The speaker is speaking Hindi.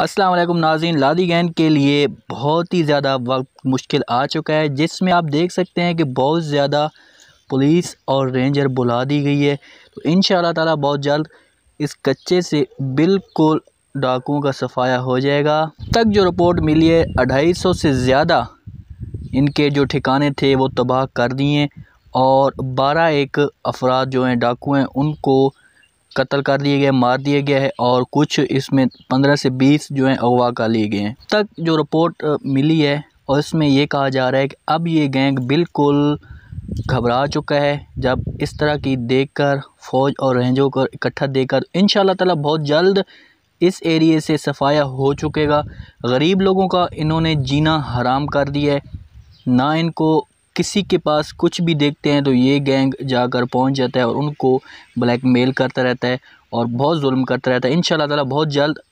अस्सलाम वालेकुम नाजीन लादी गैन के लिए बहुत ही ज़्यादा वक्त मुश्किल आ चुका है जिसमें आप देख सकते हैं कि बहुत ज़्यादा पुलिस और रेंजर बुला दी गई है तो इन ताला बहुत जल्द इस कच्चे से बिल्कुल डाकुओं का सफाया हो जाएगा तक जो रिपोर्ट मिली है अढ़ाई सौ से ज़्यादा इनके जो ठिकाने थे वो तबाह कर दिए और बारह एक अफराद जो हैं डाकू हैं उनको कत्ल कर दिया गया मार दिया गया है और कुछ इसमें पंद्रह से बीस जो हैं अगवा कर लिए गए हैं तक जो रिपोर्ट मिली है और इसमें यह कहा जा रहा है कि अब ये गैंग बिल्कुल घबरा चुका है जब इस तरह की देखकर फ़ौज और रेंजों को इकट्ठा देकर इन ताला बहुत जल्द इस एरिए से सफाया हो चुकेगा गरीब लोगों का इन्होंने जीना हराम कर दिया है ना इनको किसी के पास कुछ भी देखते हैं तो ये गैंग जाकर पहुंच जाता है और उनको ब्लैक मेल करता रहता है और बहुत जुल्म करता रहता है इन ताला बहुत जल्द